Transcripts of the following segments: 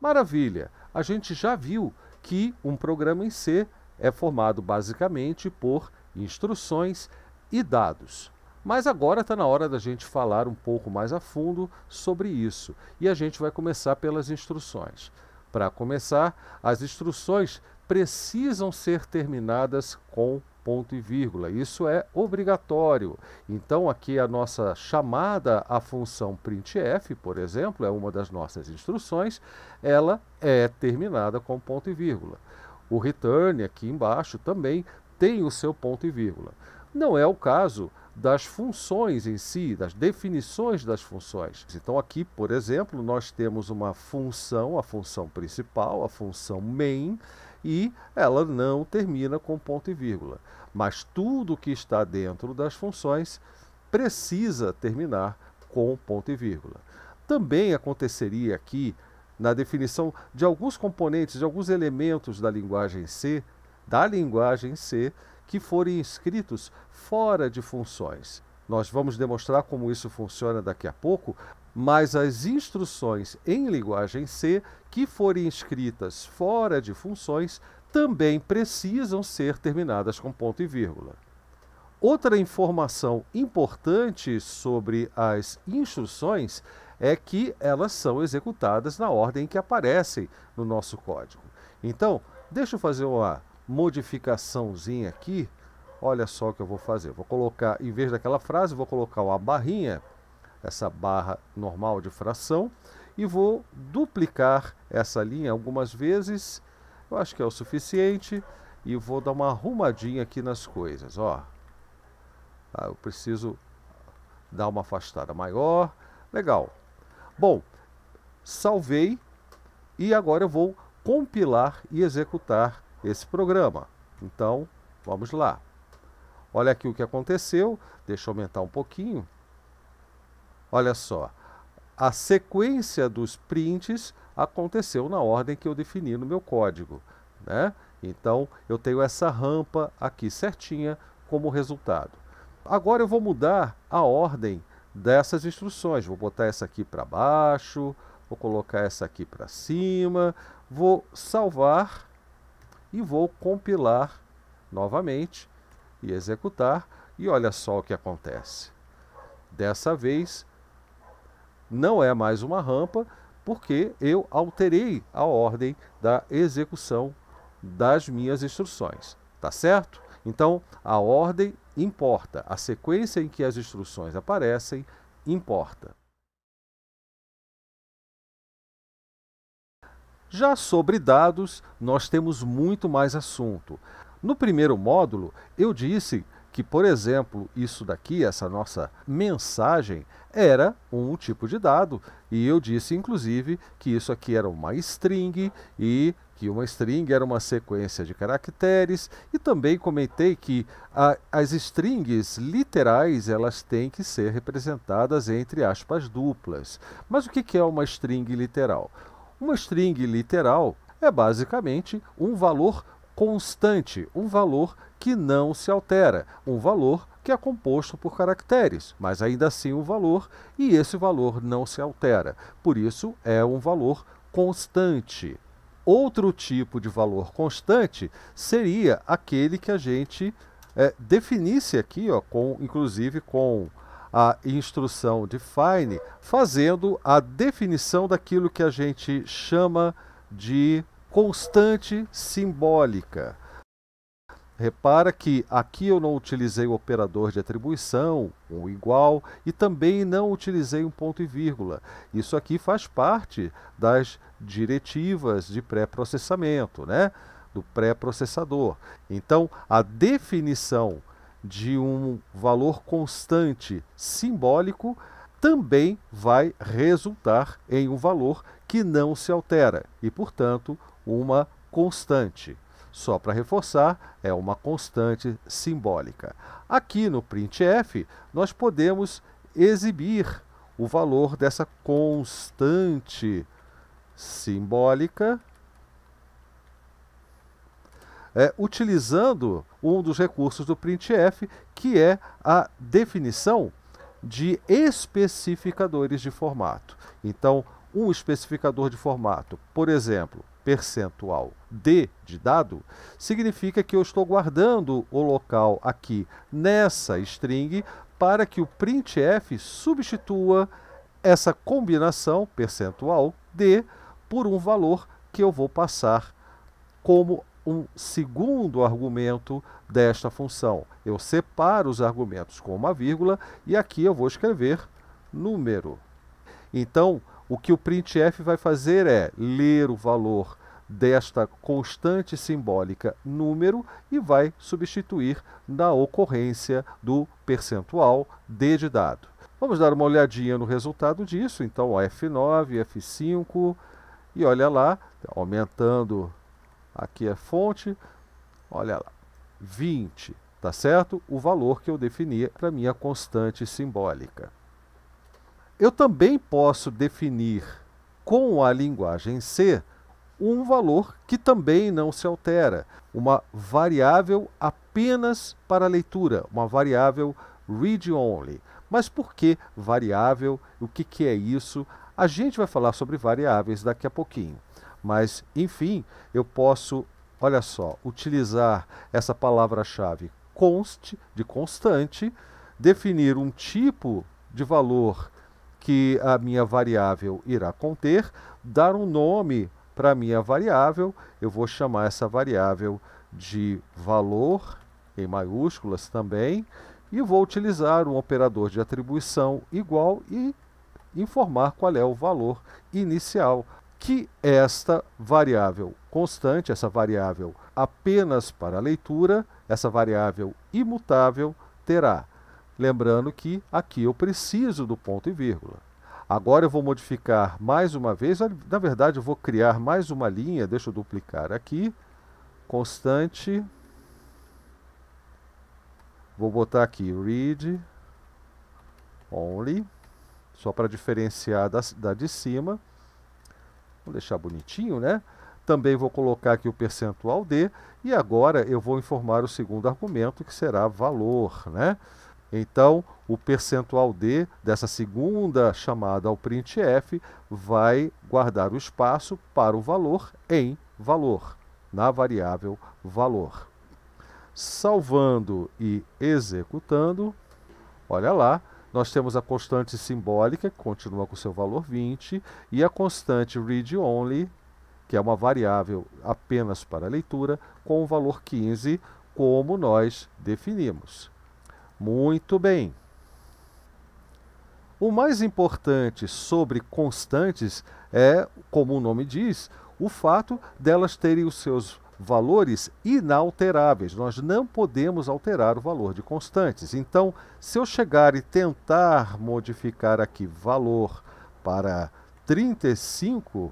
Maravilha! A gente já viu que um programa em C é formado basicamente por instruções e dados. Mas agora está na hora da gente falar um pouco mais a fundo sobre isso. E a gente vai começar pelas instruções. Para começar, as instruções precisam ser terminadas com ponto e vírgula. Isso é obrigatório. Então, aqui a nossa chamada à função printf, por exemplo, é uma das nossas instruções, ela é terminada com ponto e vírgula. O return aqui embaixo também tem o seu ponto e vírgula. Não é o caso das funções em si, das definições das funções. Então, aqui, por exemplo, nós temos uma função, a função principal, a função main, e ela não termina com ponto e vírgula. Mas tudo que está dentro das funções precisa terminar com ponto e vírgula. Também aconteceria aqui na definição de alguns componentes, de alguns elementos da linguagem C, da linguagem C, que forem escritos fora de funções. Nós vamos demonstrar como isso funciona daqui a pouco, mas as instruções em linguagem C que forem escritas fora de funções também precisam ser terminadas com ponto e vírgula. Outra informação importante sobre as instruções é que elas são executadas na ordem que aparecem no nosso código. Então, deixa eu fazer uma modificaçãozinha aqui. Olha só o que eu vou fazer. Vou colocar, em vez daquela frase, vou colocar uma barrinha essa barra normal de fração e vou duplicar essa linha algumas vezes. Eu acho que é o suficiente e vou dar uma arrumadinha aqui nas coisas, ó. Ah, eu preciso dar uma afastada maior. Legal. Bom, salvei e agora eu vou compilar e executar esse programa. Então, vamos lá. Olha aqui o que aconteceu. Deixa eu aumentar um pouquinho. Olha só, a sequência dos prints aconteceu na ordem que eu defini no meu código. Né? Então, eu tenho essa rampa aqui certinha como resultado. Agora eu vou mudar a ordem dessas instruções. Vou botar essa aqui para baixo, vou colocar essa aqui para cima, vou salvar e vou compilar novamente e executar. E olha só o que acontece. Dessa vez, não é mais uma rampa, porque eu alterei a ordem da execução das minhas instruções, tá certo? Então, a ordem importa, a sequência em que as instruções aparecem importa. Já sobre dados, nós temos muito mais assunto. No primeiro módulo, eu disse que, por exemplo, isso daqui, essa nossa mensagem, era um tipo de dado. E eu disse, inclusive, que isso aqui era uma string e que uma string era uma sequência de caracteres. E também comentei que a, as strings literais elas têm que ser representadas entre aspas duplas. Mas o que é uma string literal? Uma string literal é basicamente um valor constante, um valor que não se altera, um valor que é composto por caracteres, mas ainda assim um valor, e esse valor não se altera. Por isso, é um valor constante. Outro tipo de valor constante seria aquele que a gente é, definisse aqui, ó, com, inclusive com a instrução define, fazendo a definição daquilo que a gente chama de constante simbólica. Repara que aqui eu não utilizei o operador de atribuição, um igual, e também não utilizei um ponto e vírgula. Isso aqui faz parte das diretivas de pré-processamento, né? do pré-processador. Então, a definição de um valor constante simbólico também vai resultar em um valor que não se altera e, portanto, uma constante. Só para reforçar, é uma constante simbólica. Aqui no printf, nós podemos exibir o valor dessa constante simbólica é, utilizando um dos recursos do printf, que é a definição de especificadores de formato. Então, um especificador de formato, por exemplo, percentual D de dado, significa que eu estou guardando o local aqui nessa string para que o printf substitua essa combinação percentual D por um valor que eu vou passar como um segundo argumento desta função. Eu separo os argumentos com uma vírgula e aqui eu vou escrever número. Então, o que o printf vai fazer é ler o valor desta constante simbólica número e vai substituir na ocorrência do percentual D de dado. Vamos dar uma olhadinha no resultado disso, então F9, F5 e olha lá, aumentando aqui a é fonte, olha lá, 20, tá certo? O valor que eu defini para minha constante simbólica. Eu também posso definir com a linguagem C um valor que também não se altera, uma variável apenas para leitura, uma variável read only. Mas por que variável? O que, que é isso? A gente vai falar sobre variáveis daqui a pouquinho. Mas, enfim, eu posso, olha só, utilizar essa palavra-chave const, de constante, definir um tipo de valor que a minha variável irá conter, dar um nome para a minha variável, eu vou chamar essa variável de valor, em maiúsculas também, e vou utilizar um operador de atribuição igual e informar qual é o valor inicial que esta variável constante, essa variável apenas para leitura, essa variável imutável terá Lembrando que aqui eu preciso do ponto e vírgula. Agora eu vou modificar mais uma vez, na verdade eu vou criar mais uma linha, deixa eu duplicar aqui, constante, vou botar aqui read only, só para diferenciar da, da de cima, vou deixar bonitinho, né? Também vou colocar aqui o percentual D e agora eu vou informar o segundo argumento que será valor, né? Então, o percentual D dessa segunda chamada ao printf vai guardar o espaço para o valor em valor, na variável valor. Salvando e executando, olha lá, nós temos a constante simbólica, que continua com seu valor 20, e a constante readOnly, que é uma variável apenas para leitura, com o valor 15, como nós definimos. Muito bem. O mais importante sobre constantes é, como o nome diz, o fato delas terem os seus valores inalteráveis. Nós não podemos alterar o valor de constantes. Então, se eu chegar e tentar modificar aqui valor para 35,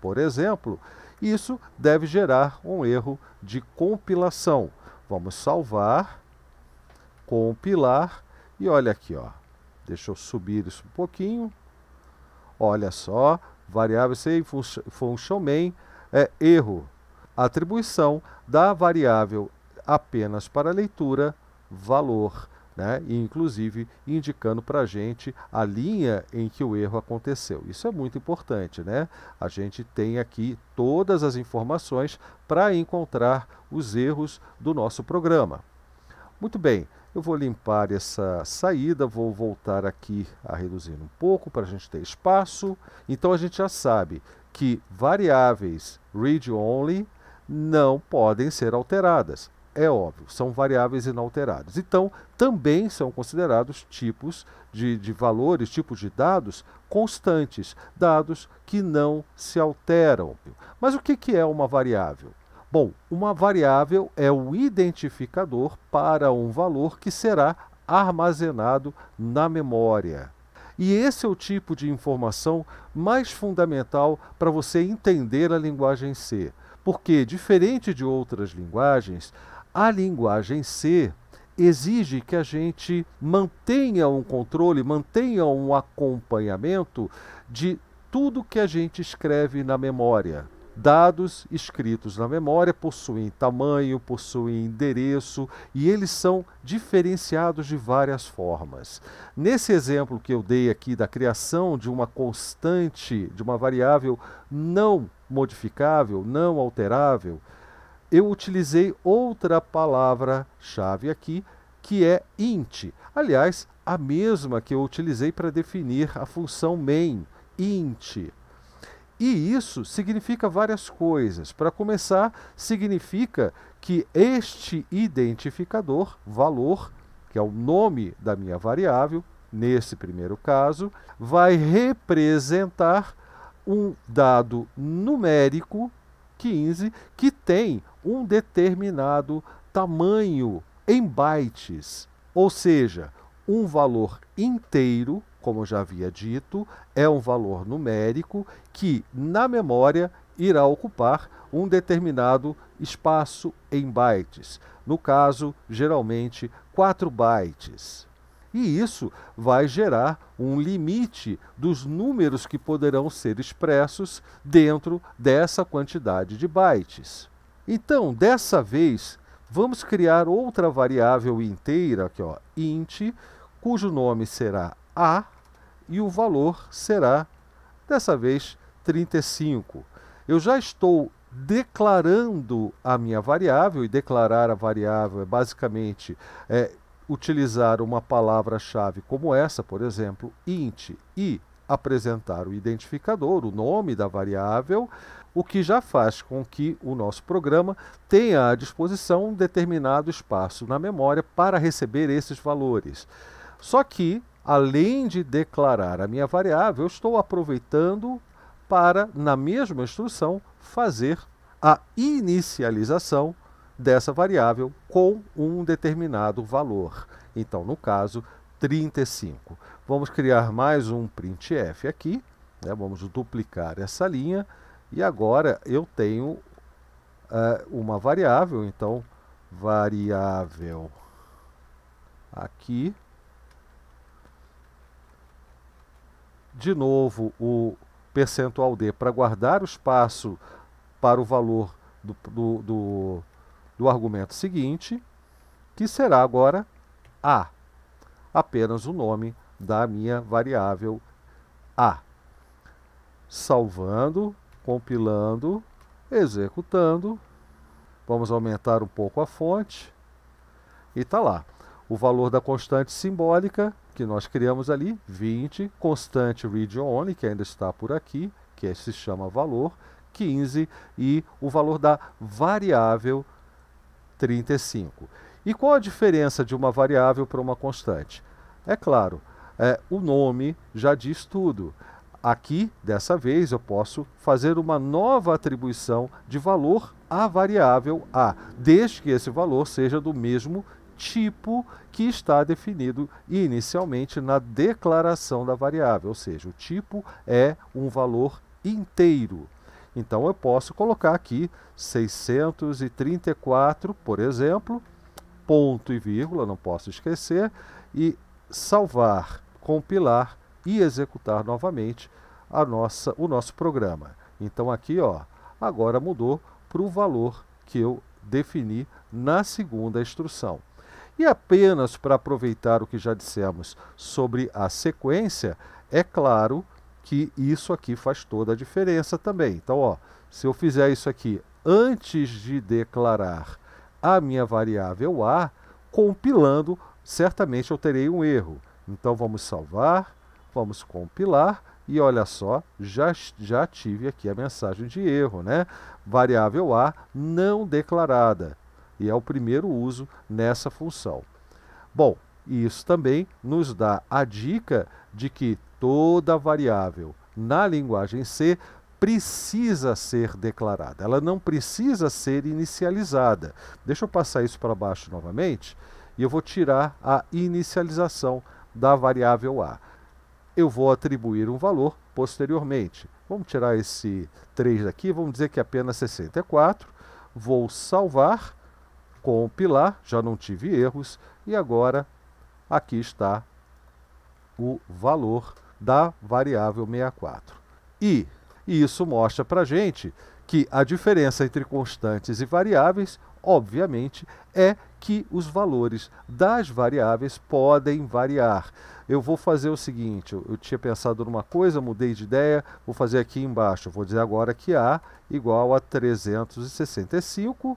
por exemplo, isso deve gerar um erro de compilação. Vamos salvar com o pilar. E olha aqui, ó. Deixa eu subir isso um pouquinho. Olha só, variável sem function main é erro. Atribuição da variável apenas para leitura, valor, né? E, inclusive indicando para a gente a linha em que o erro aconteceu. Isso é muito importante, né? A gente tem aqui todas as informações para encontrar os erros do nosso programa. Muito bem, eu vou limpar essa saída, vou voltar aqui a reduzir um pouco para a gente ter espaço. Então a gente já sabe que variáveis read-only não podem ser alteradas. É óbvio, são variáveis inalteradas. Então, também são considerados tipos de, de valores, tipos de dados constantes, dados que não se alteram. Mas o que, que é uma variável? Bom, uma variável é o identificador para um valor que será armazenado na memória. E esse é o tipo de informação mais fundamental para você entender a linguagem C, porque, diferente de outras linguagens, a linguagem C exige que a gente mantenha um controle, mantenha um acompanhamento de tudo que a gente escreve na memória. Dados escritos na memória possuem tamanho, possuem endereço e eles são diferenciados de várias formas. Nesse exemplo que eu dei aqui da criação de uma constante, de uma variável não modificável, não alterável, eu utilizei outra palavra-chave aqui, que é int. Aliás, a mesma que eu utilizei para definir a função main, int. E isso significa várias coisas. Para começar, significa que este identificador, valor, que é o nome da minha variável, nesse primeiro caso, vai representar um dado numérico 15 que tem um determinado tamanho em bytes, ou seja, um valor inteiro como já havia dito, é um valor numérico que, na memória, irá ocupar um determinado espaço em bytes. No caso, geralmente 4 bytes. E isso vai gerar um limite dos números que poderão ser expressos dentro dessa quantidade de bytes. Então, dessa vez, vamos criar outra variável inteira, aqui, ó, int, cujo nome será a e o valor será, dessa vez, 35. Eu já estou declarando a minha variável, e declarar a variável é basicamente é, utilizar uma palavra-chave como essa, por exemplo, int, e apresentar o identificador, o nome da variável, o que já faz com que o nosso programa tenha à disposição um determinado espaço na memória para receber esses valores. Só que além de declarar a minha variável, eu estou aproveitando para, na mesma instrução, fazer a inicialização dessa variável com um determinado valor. Então, no caso, 35. Vamos criar mais um printf aqui, né? vamos duplicar essa linha, e agora eu tenho uh, uma variável, então, variável aqui, de novo o percentual D para guardar o espaço para o valor do, do, do, do argumento seguinte, que será agora A, apenas o nome da minha variável A. Salvando, compilando, executando, vamos aumentar um pouco a fonte, e está lá. O valor da constante simbólica que nós criamos ali, 20, constante read only, que ainda está por aqui, que é, se chama valor, 15 e o valor da variável 35. E qual a diferença de uma variável para uma constante? É claro, é, o nome já diz tudo. Aqui, dessa vez, eu posso fazer uma nova atribuição de valor à variável A, desde que esse valor seja do mesmo tipo que está definido inicialmente na declaração da variável, ou seja, o tipo é um valor inteiro. Então eu posso colocar aqui 634, por exemplo, ponto e vírgula, não posso esquecer, e salvar, compilar e executar novamente a nossa, o nosso programa. Então aqui, ó, agora mudou para o valor que eu defini na segunda instrução. E apenas para aproveitar o que já dissemos sobre a sequência, é claro que isso aqui faz toda a diferença também. Então, ó, se eu fizer isso aqui antes de declarar a minha variável A, compilando, certamente eu terei um erro. Então, vamos salvar, vamos compilar e olha só, já, já tive aqui a mensagem de erro, né? Variável A não declarada e é o primeiro uso nessa função. Bom, isso também nos dá a dica de que toda variável na linguagem C precisa ser declarada, ela não precisa ser inicializada. Deixa eu passar isso para baixo novamente e eu vou tirar a inicialização da variável A. Eu vou atribuir um valor posteriormente. Vamos tirar esse 3 daqui, vamos dizer que é apenas 64. Vou salvar compilar, já não tive erros, e agora aqui está o valor da variável 64. E, e isso mostra para a gente que a diferença entre constantes e variáveis, obviamente, é que os valores das variáveis podem variar. Eu vou fazer o seguinte, eu, tinha pensado numa coisa, mudei de ideia, vou fazer aqui embaixo, vou dizer agora que A igual a 365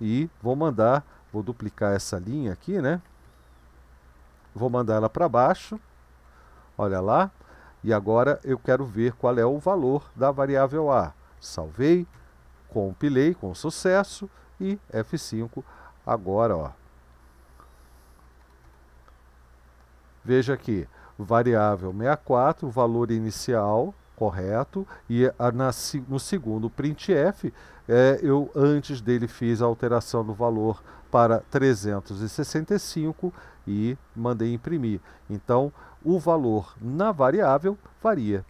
e vou mandar, vou duplicar essa linha aqui, né? Vou mandar ela para baixo, olha lá, e agora eu quero ver qual é o valor da variável A. Salvei, compilei com sucesso e F5 agora, ó. Veja aqui, variável 64, valor inicial correto, e no segundo printf é, eu antes dele fiz a alteração do valor para 365 e mandei imprimir. Então, o valor na variável varia.